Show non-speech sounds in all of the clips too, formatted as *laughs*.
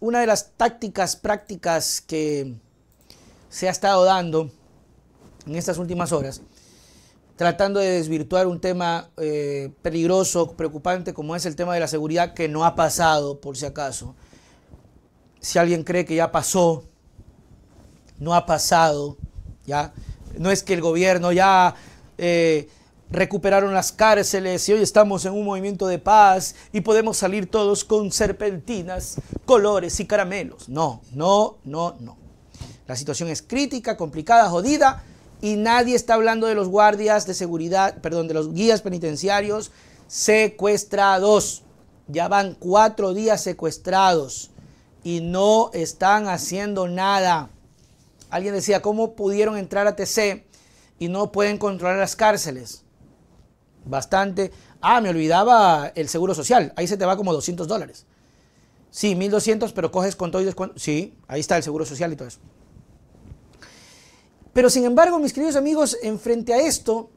una de las tácticas prácticas que se ha estado dando en estas últimas horas, tratando de desvirtuar un tema eh, peligroso, preocupante, como es el tema de la seguridad, que no ha pasado, por si acaso. Si alguien cree que ya pasó, no ha pasado, ¿ya? No es que el gobierno ya eh, recuperaron las cárceles y hoy estamos en un movimiento de paz y podemos salir todos con serpentinas, colores y caramelos. No, no, no, no. La situación es crítica, complicada, jodida y nadie está hablando de los guardias de seguridad, perdón, de los guías penitenciarios secuestrados. Ya van cuatro días secuestrados y no están haciendo nada. Alguien decía, ¿cómo pudieron entrar a TC y no pueden controlar las cárceles? bastante. Ah, me olvidaba el seguro social, ahí se te va como 200 dólares. Sí, 1200, pero coges con todo y descuento. Sí, ahí está el seguro social y todo eso. Pero sin embargo, mis queridos amigos, en frente a esto,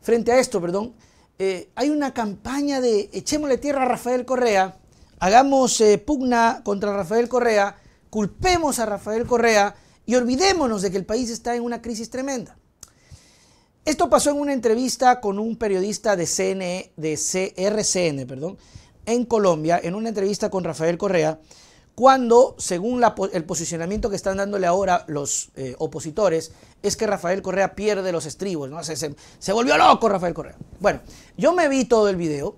frente a esto, perdón, eh, hay una campaña de echémosle tierra a Rafael Correa, hagamos eh, pugna contra Rafael Correa, culpemos a Rafael Correa y olvidémonos de que el país está en una crisis tremenda. Esto pasó en una entrevista con un periodista de, CNE, de CRCN perdón, en Colombia, en una entrevista con Rafael Correa, cuando, según el posicionamiento que están dándole ahora los eh, opositores, es que Rafael Correa pierde los estribos, ¿no? Se, volvió loco Rafael Correa. Bueno, yo me vi todo el video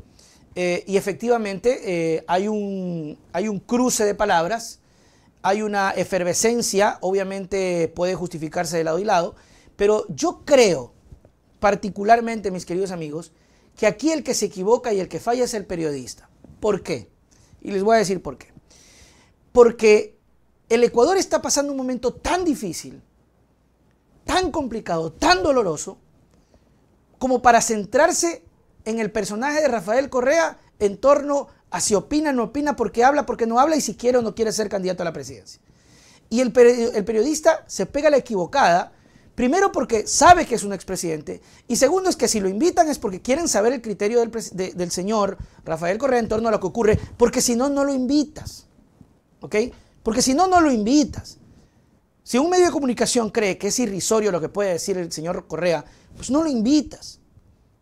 eh, y efectivamente eh, hay, un, hay un cruce de palabras, hay una efervescencia, obviamente puede justificarse de lado y lado, pero yo creo particularmente, mis queridos amigos, que aquí el que se equivoca y el que falla es el periodista. ¿Por qué? Y les voy a decir por qué. Porque el Ecuador está pasando un momento tan difícil, tan complicado, tan doloroso, como para centrarse en el personaje de Rafael Correa en torno a si opina, o no opina, porque habla, porque no habla y si quiere o no quiere ser candidato a la presidencia. Y el, periodista se pega la equivocada Primero porque sabe que es un expresidente y segundo es que si lo invitan es porque quieren saber el criterio del, señor Rafael Correa en torno a lo que ocurre, porque si no, no lo invitas. ¿Ok? Porque si no, no lo invitas. Si un medio de comunicación cree que es irrisorio lo que puede decir el señor Correa, pues no lo invitas.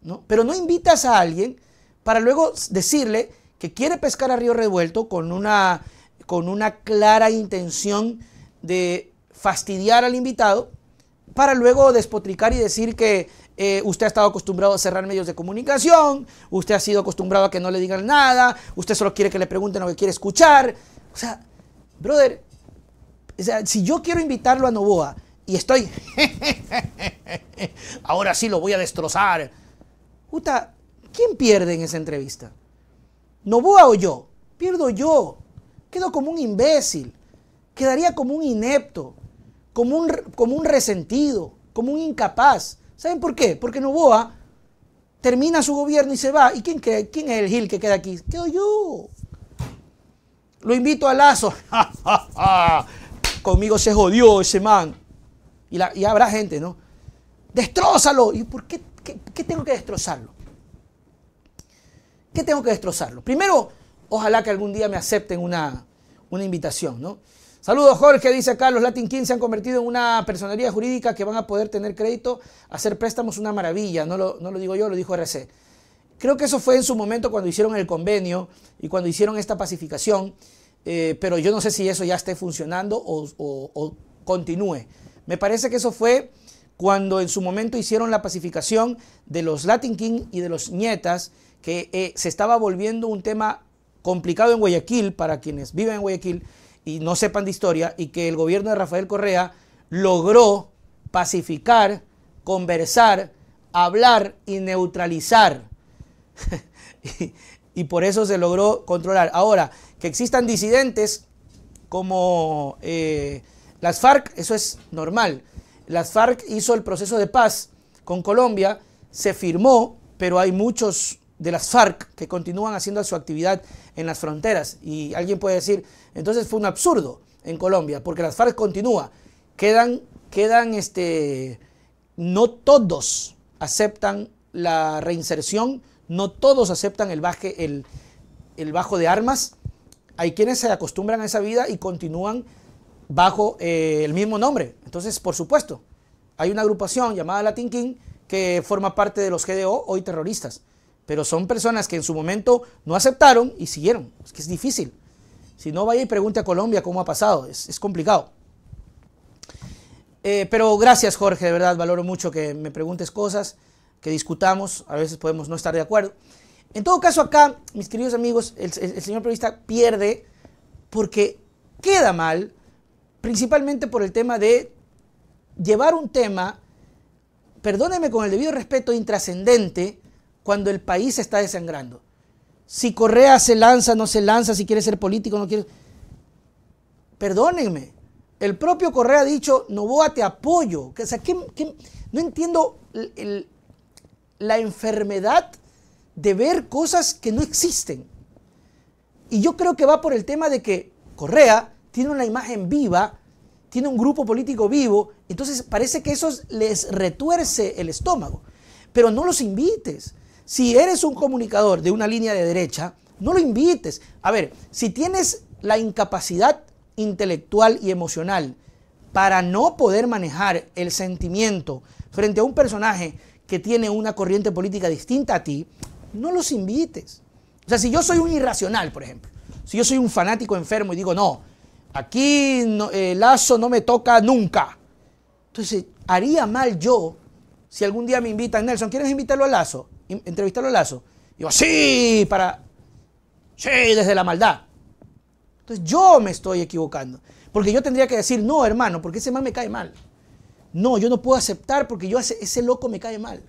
¿no? Pero no invitas a alguien para luego decirle que quiere pescar a Río Revuelto con una, con una clara intención de fastidiar al invitado para luego despotricar y decir que eh, usted ha estado acostumbrado a cerrar medios de comunicación, usted ha sido acostumbrado a que no le digan nada, usted solo quiere que le pregunten lo que quiere escuchar. O sea, brother, si yo quiero invitarlo a Novoa y estoy, *laughs* ahora sí lo voy a destrozar. Puta, ¿quién pierde en esa entrevista? ¿Novoa o yo? Pierdo yo. Quedo como un imbécil. Quedaría como un inepto como un, resentido, como un incapaz. ¿Saben por qué? Porque Novoa termina su gobierno y se va. ¿Y quién, quién es el Gil que queda aquí? Quedo yo. Lo invito a Lazo. *laughs* Conmigo se jodió ese man. Y, habrá gente, ¿no? Destrózalo. ¿Y por qué, tengo que destrozarlo? ¿Qué tengo que destrozarlo? Primero, ojalá que algún día me acepten una, una invitación, ¿no? Saludos Jorge, dice acá, los Latin Kings se han convertido en una personería jurídica que van a poder tener crédito, hacer préstamos una maravilla, no lo, digo yo, lo dijo RC. Creo que eso fue en su momento cuando hicieron el convenio y cuando hicieron esta pacificación, eh, pero yo no sé si eso ya esté funcionando o, continúe. Me parece que eso fue cuando en su momento hicieron la pacificación de los Latin King y de los nietas, que eh, se estaba volviendo un tema complicado en Guayaquil, para quienes viven en Guayaquil, y no sepan de historia, y que el gobierno de Rafael Correa logró pacificar, conversar, hablar y neutralizar. *laughs* y, por eso se logró controlar. Ahora, que existan disidentes como eh, las FARC, eso es normal. Las FARC hizo el proceso de paz con Colombia, se firmó, pero hay muchos de las FARC que continúan haciendo su actividad en las fronteras. Y alguien puede decir, entonces fue un absurdo en Colombia, porque las FARC continúa. Quedan, quedan, este, no todos aceptan la reinserción, no todos aceptan el, baje, el, bajo de armas. Hay quienes se acostumbran a esa vida y continúan bajo eh, el mismo nombre. Entonces, por supuesto, hay una agrupación llamada Latin King que forma parte de los GDO, hoy terroristas. Pero son personas que en su momento no aceptaron y siguieron. Es que es difícil. Si no, vaya y pregunte a Colombia cómo ha pasado. Es, complicado. Eh, pero gracias, Jorge. De verdad, valoro mucho que me preguntes cosas, que discutamos. A veces podemos no estar de acuerdo. En todo caso, acá, mis queridos amigos, el, señor periodista pierde porque queda mal, principalmente por el tema de llevar un tema, perdóneme con el debido respeto, intrascendente, cuando el país se está desangrando. Si Correa se lanza, no se lanza, si quiere ser político, no quiere... Perdónenme, el propio Correa ha dicho, Novoa, te apoyo. O sea, ¿qué, no entiendo la enfermedad de ver cosas que no existen. Y yo creo que va por el tema de que Correa tiene una imagen viva, tiene un grupo político vivo, entonces parece que eso les retuerce el estómago. Pero no los invites. Si eres un comunicador de una línea de derecha, no lo invites. A ver, si tienes la incapacidad intelectual y emocional para no poder manejar el sentimiento frente a un personaje que tiene una corriente política distinta a ti, no los invites. O sea, si yo soy un irracional, por ejemplo, si yo soy un fanático enfermo y digo, no, aquí el eh, Lazo no me toca nunca. Entonces, haría mal yo si algún día me invitan, Nelson, ¿quieres invitarlo al Lazo? entrevistarlo a Lazo. Digo, sí, para... Sí, desde la maldad. Entonces yo me estoy equivocando. Porque yo tendría que decir, no, hermano, porque ese man me cae mal. No, yo no puedo aceptar porque yo ese, loco me cae mal.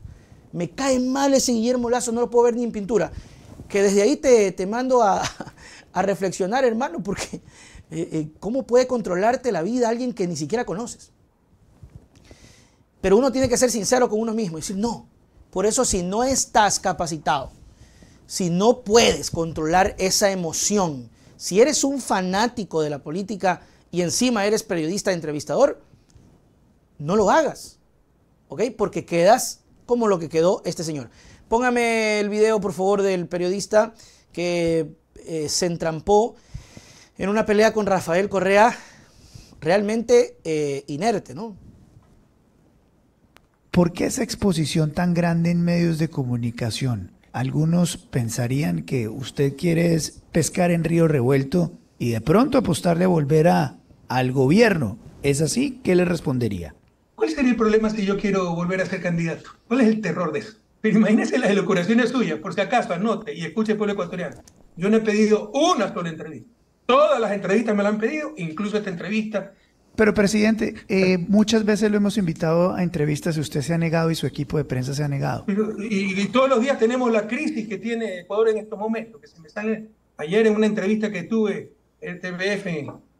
Me cae mal ese Guillermo Lazo, no lo puedo ver ni en pintura. Que desde ahí te, mando *laughs* a, reflexionar, hermano, porque eh, eh, ¿cómo puede controlarte la vida alguien que ni siquiera conoces? Pero uno tiene que ser sincero con uno mismo y decir, no, por eso si no estás capacitado, si no puedes controlar esa emoción, si eres un fanático de la política y encima eres periodista, entrevistador, no lo hagas, ¿ok? Porque quedas como lo que quedó este señor. Póngame el video, por favor, del periodista que eh, se entrampó en una pelea con Rafael Correa, realmente eh, inerte, ¿no? ¿Por qué esa exposición tan grande en medios de comunicación? Algunos pensarían que usted quiere pescar en río revuelto y de pronto apostarle a volver al gobierno. ¿Es así? ¿Qué le respondería? ¿Cuál sería el problema si yo quiero volver a ser candidato? ¿Cuál es el terror de eso? Pero imagínese las locuraciones suyas, por si acaso anote y escuche el pueblo ecuatoriano. Yo no he pedido una sola entrevista. Todas las entrevistas me la han pedido, incluso esta entrevista, pero presidente, eh, muchas veces lo hemos invitado a entrevistas y usted se ha negado y su equipo de prensa se ha negado. Y, todos los días tenemos la crisis que tiene Ecuador en estos momentos, que me sale ayer en una entrevista que tuve el TVF,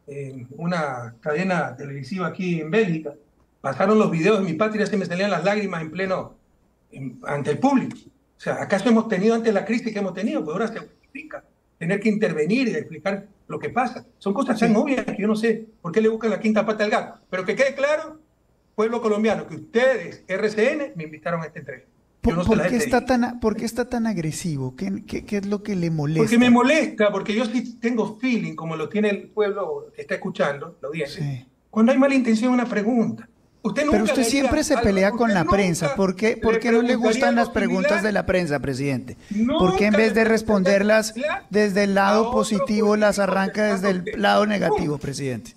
en una cadena televisiva aquí en Bélgica, pasaron los videos de mi patria, se me salían las lágrimas en pleno, ante el público. O sea, ¿acaso hemos tenido antes la crisis que hemos tenido? Pues ahora se justifica tener que intervenir y explicar lo que pasa. Son cosas tan obvias que yo no sé por qué le buscan la quinta pata al gato. Pero que quede claro, pueblo colombiano, que ustedes, RCN, me invitaron a este entrevista. ¿Por, qué está tan, agresivo? ¿Qué, es lo que le molesta? Porque me molesta, porque yo sí tengo feeling, como lo tiene el pueblo que está escuchando, lo dice Cuando hay mala intención una pregunta. Pero usted siempre se pelea con la prensa. ¿Por qué, no le gustan las preguntas de la prensa, presidente? ¿Por qué en vez de responderlas desde el lado positivo las arranca desde el lado negativo, presidente?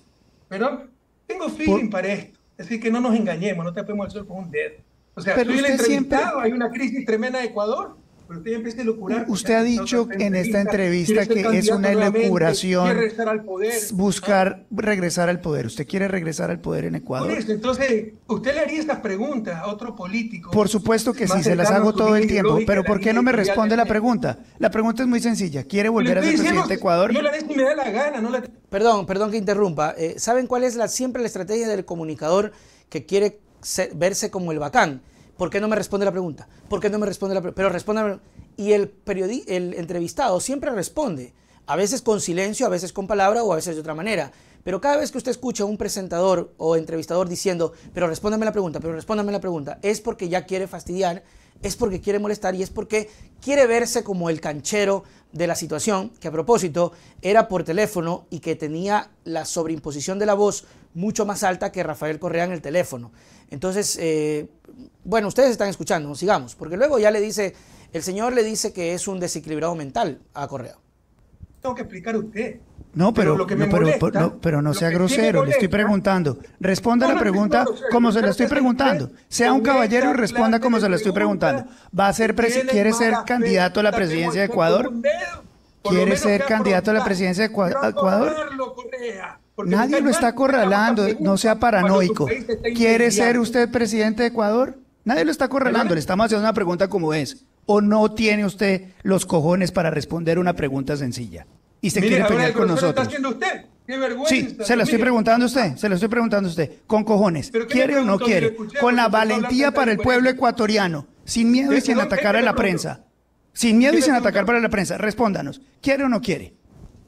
Pero tengo feeling para esto. Es decir, que no nos engañemos, no te el hacer con un dedo. O sea, Pero usted siempre... hay una crisis tremenda en Ecuador. Pero usted, ha dicho en esta entrevista que es una locuración buscar regresar al poder. Usted quiere regresar al poder en Ecuador. entonces, usted le haría estas preguntas a otro político. Por supuesto que sí, se las hago todo el tiempo. Pero ¿por qué no me responde la pregunta? La pregunta es muy sencilla. ¿Quiere volver a ser presidente de Ecuador? Yo la ni me da la gana. Perdón, perdón que interrumpa. Eh, ¿Saben cuál es la, siempre la estrategia del comunicador que quiere verse como el bacán? ¿Por qué no me responde la pregunta? ¿Por qué no me responde la pregunta? Pero responda. Y el, el entrevistado siempre responde, a veces con silencio, a veces con palabra o a veces de otra manera. Pero cada vez que usted escucha a un presentador o entrevistador diciendo, pero respóndame la pregunta, pero respóndame la pregunta, es porque ya quiere fastidiar, es porque quiere molestar y es porque quiere verse como el canchero de la situación, que a propósito era por teléfono y que tenía la sobreimposición de la voz mucho más alta que Rafael Correa en el teléfono. Entonces, eh, bueno, ustedes están escuchando, sigamos, porque luego ya le dice, el señor le dice que es un desequilibrado mental a Correa. Tengo que explicar usted no, pero, no, sea grosero, le estoy preguntando. Responda la pregunta como se la estoy preguntando. Sea un caballero y responda como se la estoy preguntando. ¿Va a ser ¿Quiere ser candidato a la presidencia de Ecuador? ¿Quiere ser candidato a la presidencia de Ecuador? Nadie lo está corralando, no sea paranoico. ¿Quiere ser usted presidente de Ecuador? Nadie lo está corralando, le estamos haciendo una pregunta como es. ¿O no tiene usted los cojones para responder una pregunta sencilla? y se quiere pelear con nosotros. está haciendo usted? ¡Qué vergüenza! Sí, se lo estoy preguntando a usted, se lo estoy preguntando a usted, con cojones, ¿quiere o no quiere? con la valentía para el pueblo ecuatoriano, sin miedo y sin atacar a la prensa. Sin miedo y sin atacar para la prensa, respóndanos, ¿quiere o no quiere?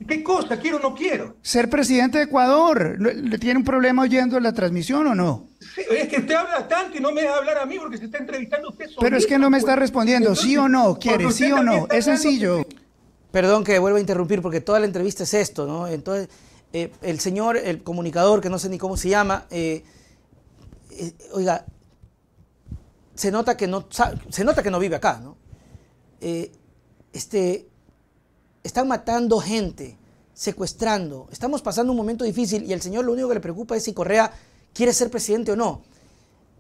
¿Qué cosa? ¿Quiero o no quiero? Ser presidente de Ecuador. ¿Le tiene un problema oyendo la transmisión o no? es que usted habla tanto y no me deja hablar a mí porque se está entrevistando usted Pero es que no me está pues. respondiendo, sí o no, quiere, sí o no. Es sencillo. Perdón que vuelva a interrumpir porque toda la entrevista es esto, ¿no? Entonces, eh, el señor, el comunicador, que no sé ni cómo se llama, eh, eh, oiga, se nota que no, se nota que no vive acá, ¿no? este, están matando gente, secuestrando, estamos pasando un momento difícil y el señor lo único que le preocupa es si Correa quiere ser presidente o no.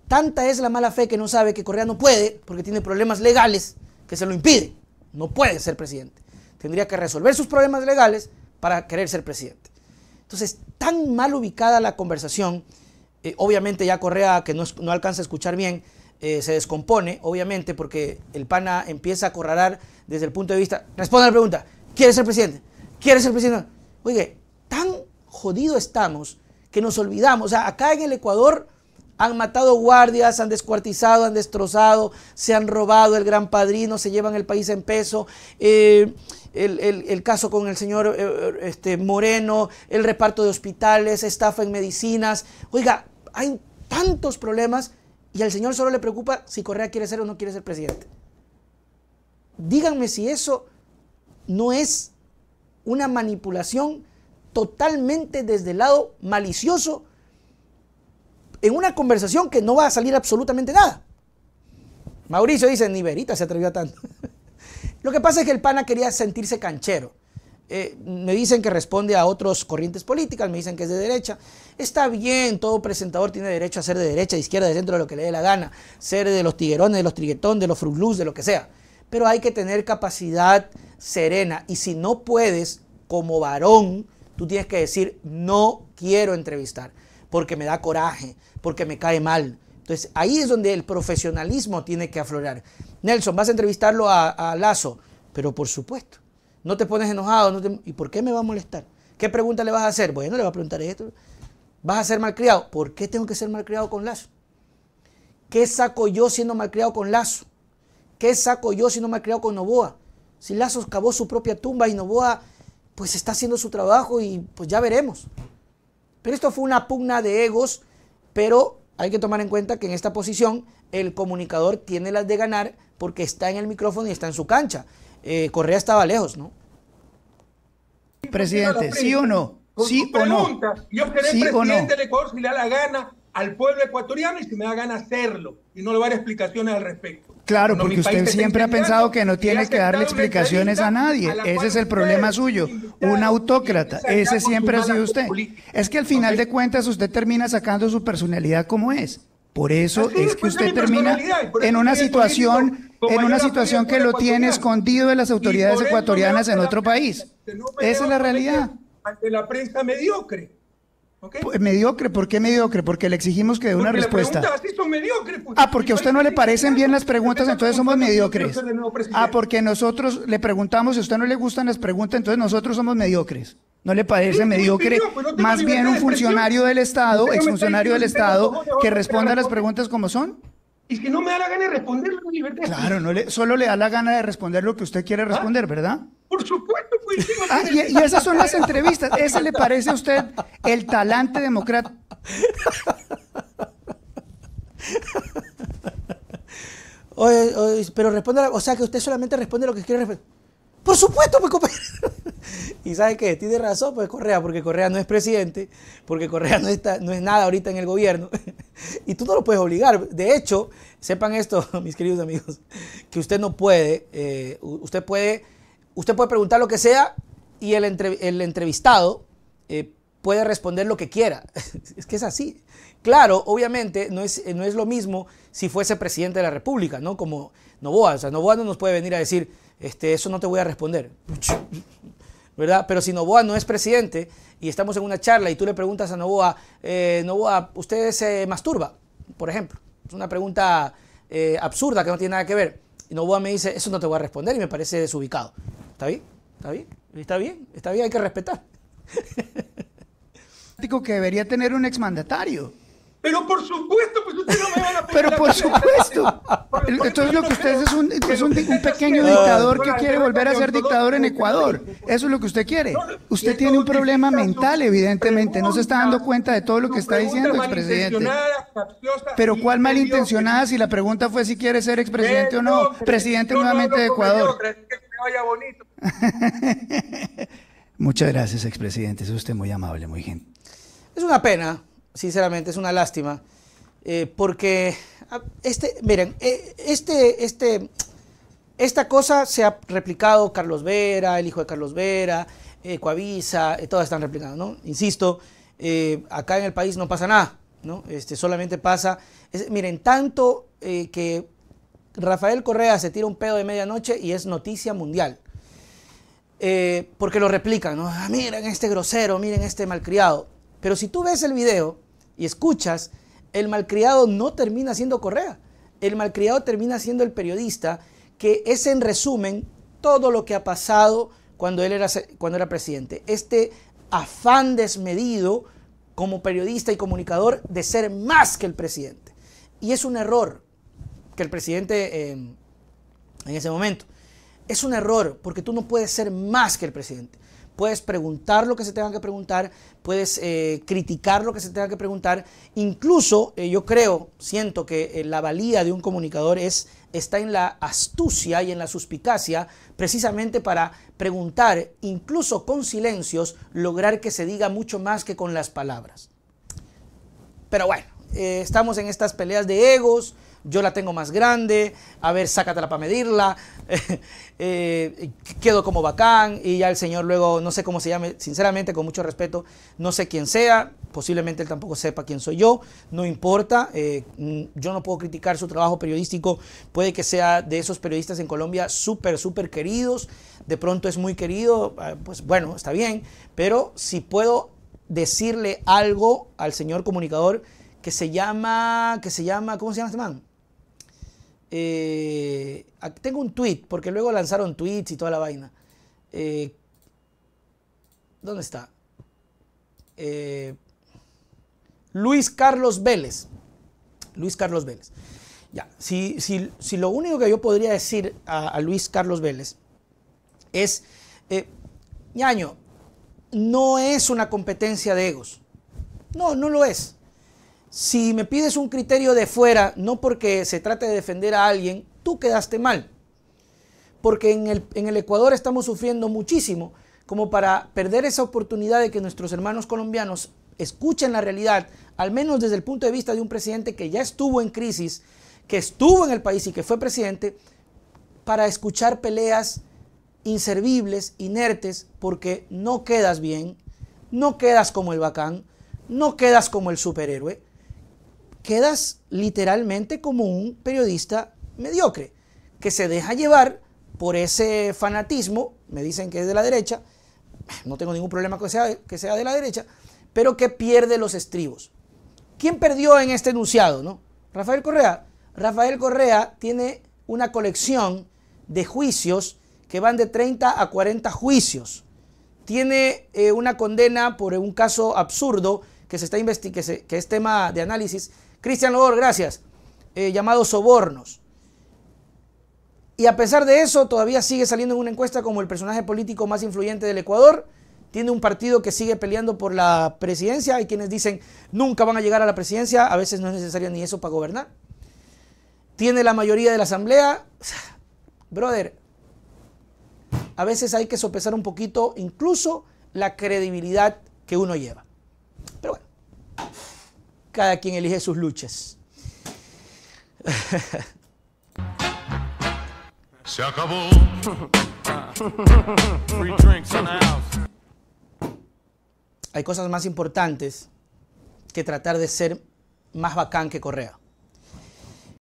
Tanta es la mala fe que no sabe que Correa no puede, porque tiene problemas legales que se lo impiden. No puede ser presidente tendría que resolver sus problemas legales para querer ser presidente. Entonces, tan mal ubicada la conversación, eh, obviamente ya Correa, que no, alcanza a escuchar bien, eh, se descompone, obviamente, porque el pana empieza a corralar desde el punto de vista, responde a la pregunta, ¿quiere ser presidente? ¿Quiere ser presidente? Oye, tan jodido estamos que nos olvidamos, o sea, acá en el Ecuador han matado guardias, han descuartizado, han destrozado, se han robado el gran padrino, se llevan el país en peso. Eh, el, caso con el señor eh, eh, este, Moreno, el reparto de hospitales, estafa en medicinas. Oiga, hay tantos problemas y al señor solo le preocupa si Correa quiere ser o no quiere ser presidente. Díganme si eso no es una manipulación totalmente desde el lado malicioso en una conversación que no va a salir absolutamente nada. Mauricio dice, ni Verita se atrevió a tanto. *laughs* Lo que pasa es que el pana quería sentirse canchero. Eh, me dicen que responde a otras corrientes políticas, me dicen que es de derecha. Está bien, todo presentador tiene derecho a ser de derecha, de izquierda, de centro, de lo que le dé la gana, ser de los tiguerones, de los triguetón, de los fruglus, de lo que sea. Pero hay que tener capacidad serena y si no puedes, como varón, tú tienes que decir, no quiero entrevistar porque me da coraje, porque me cae mal. Entonces ahí es donde el profesionalismo tiene que aflorar. Nelson, vas a entrevistarlo a, Lazo, pero por supuesto, no te pones enojado, ¿y por qué me va a molestar? ¿Qué pregunta le vas a hacer? Bueno, le va a preguntar esto. ¿Vas a ser malcriado? ¿Por qué tengo que ser malcriado con Lazo? ¿Qué saco yo siendo malcriado con Lazo? ¿Qué saco yo siendo malcriado con Noboa? Si Lazo cavó su propia tumba y Noboa, pues está haciendo su trabajo y pues ya veremos. Pero esto fue una pugna de egos, pero hay que tomar en cuenta que en esta posición el comunicador tiene las de ganar porque está en el micrófono y está en su cancha. Eh, Correa estaba lejos, ¿no? Presidente, ¿sí o no? ¿Sí o no? ¿Sí presidente del Ecuador si le la gana al pueblo ecuatoriano y que me hagan hacerlo. Y no le voy a dar explicaciones al respecto. Claro, porque usted siempre ha pensado que no tiene que darle explicaciones a nadie. ese es el problema suyo. Un autócrata. Ese siempre ha sido usted. Es que al final de cuentas usted termina sacando su personalidad como es. Por eso es que usted termina en una situación, en una situación que lo tiene escondido de las autoridades ecuatorianas en otro país. Esa es la realidad. Ante la prensa mediocre pues, mediocre, ¿por qué mediocre? Porque le exigimos que dé una respuesta. Si son pues. ah, porque a usted no le parecen bien las preguntas, entonces somos mediocres. Ah, porque nosotros le preguntamos, si a usted no le gustan las preguntas, entonces nosotros somos mediocres. ¿No le parece mediocre? Pues, más bien un funcionario del Estado, ex funcionario del Estado, que responda a las preguntas como son. Y es que no me da la gana de responder Claro, no solo le da la gana de responder lo que usted quiere ah, responder, ¿verdad? Por supuesto. Ah, y, esas son las entrevistas. ¿Ese le parece a usted el talante democrático? pero responde, o sea que usted solamente responde lo que quiere Por supuesto, pues y sabe qué, tiene razón, pues Correa, porque Correa no es presidente, porque Correa no, está, no es nada ahorita en el gobierno. y tú no lo puedes obligar. De hecho, sepan esto, *laughs* mis queridos amigos, que usted no puede, eh, usted puede Usted puede preguntar lo que sea y el, entrevistado eh, puede responder lo que quiera. *laughs* es que es así. Claro, obviamente no es, no es lo mismo si fuese presidente de la República, ¿no? Como Novoa. O sea, Novoa no nos puede venir a decir, este, eso no te voy a responder. *laughs* ¿Verdad? Pero si Novoa no es presidente y estamos en una charla y tú le preguntas a Novoa, eh, Novoa, ¿usted se masturba? Por ejemplo. Es una pregunta eh, absurda que no tiene nada que ver. Y Novoa me dice, eso no te voy a responder y me parece desubicado. ¿Está bien? ¿Está bien? ¿Está bien? ¿Está bien? Hay que respetar. que debería tener un exmandatario. Pero por supuesto, pues usted no me va a Pero por supuesto. *laughs* Entonces lo que usted es un, es un, pequeño ah. dictador que quiere volver a ser dictador en Ecuador. Eso es lo que usted quiere. Usted tiene un problema mental, evidentemente. No se está dando cuenta de todo lo que está diciendo, expresidente. Pero ¿cuál malintencionada si la pregunta fue si quiere ser expresidente o no? Presidente nuevamente de Ecuador. *laughs* Muchas gracias, expresidente. Es usted muy amable, muy gente. Es una pena sinceramente es una lástima, eh, porque ah, este, miren, eh, este, este, esta cosa se ha replicado Carlos Vera, el hijo de Carlos Vera, eh, Coavisa, todas están replicando, ¿no? Insisto, acá en el país no pasa nada, ¿no? Este, solamente pasa, miren, tanto que Rafael Correa se tira un pedo de medianoche y es noticia mundial. porque lo replican, ¿no? Ah, miren este grosero, miren este malcriado. Pero si tú ves el video, y escuchas, el malcriado no termina siendo Correa. El malcriado termina siendo el periodista, que es en resumen todo lo que ha pasado cuando él era, cuando era presidente. Este afán desmedido como periodista y comunicador de ser más que el presidente. Y es un error que el presidente em, en ese momento. Es un error porque tú no puedes ser más que el presidente. Puedes preguntar lo que se tenga que preguntar, puedes eh, criticar lo que se tenga que preguntar. Incluso eh, yo creo, siento que eh, la valía de un comunicador es, está en la astucia y en la suspicacia precisamente para preguntar, incluso con silencios, lograr que se diga mucho más que con las palabras. Pero bueno, estamos en estas peleas de egos yo la tengo más grande, a ver, sácatela para medirla, *laughs* eh, quedo como bacán y ya el señor luego, no sé cómo se llame, sinceramente, con mucho respeto, no sé quién sea, posiblemente él tampoco sepa quién soy yo, no importa, eh, yo no puedo criticar su trabajo periodístico, puede que sea de esos periodistas en Colombia súper, súper queridos, de pronto es muy querido, ah, pues bueno, está bien, pero si puedo decirle algo al señor comunicador, que se llama, que se llama, ¿cómo se llama este man? Eh, tengo un tweet, porque luego lanzaron tweets y toda la vaina. Eh, ¿Dónde está? Eh, Luis Carlos Vélez. Luis Carlos Vélez. Ya, si, si, lo único que yo podría decir a, a Luis Carlos Vélez es, ñaño, no es una competencia de egos. No, no lo es si me pides un criterio de fuera, no porque se trate de defender a alguien, tú quedaste mal. Porque en el, Ecuador estamos sufriendo muchísimo como para perder esa oportunidad de que nuestros hermanos colombianos escuchen la realidad, al menos desde el punto de vista de un presidente que ya estuvo en crisis, que estuvo en el país y que fue presidente, para escuchar peleas inservibles, inertes, porque no quedas bien, no quedas como el bacán, no quedas como el superhéroe, quedas literalmente como un periodista mediocre, que se deja llevar por ese fanatismo, me dicen que es de la derecha, no tengo ningún problema que sea, que sea de la derecha, pero que pierde los estribos. ¿Quién perdió en este enunciado? No? Rafael Correa. Rafael Correa tiene una colección de juicios que van de 30 a 40 juicios. Tiene eh, una condena por un caso absurdo que, se está que es tema de análisis Cristian Lobor, gracias. Eh, llamado sobornos. Y a pesar de eso, todavía sigue saliendo en una encuesta como el personaje político más influyente del Ecuador. Tiene un partido que sigue peleando por la presidencia. Hay quienes dicen nunca van a llegar a la presidencia. A veces no es necesario ni eso para gobernar. Tiene la mayoría de la asamblea. *sighs* Brother, a veces hay que sopesar un poquito incluso la credibilidad que uno lleva. Pero bueno cada quien elige sus luchas. Se acabó. Hay cosas más importantes que tratar de ser más bacán que Correa.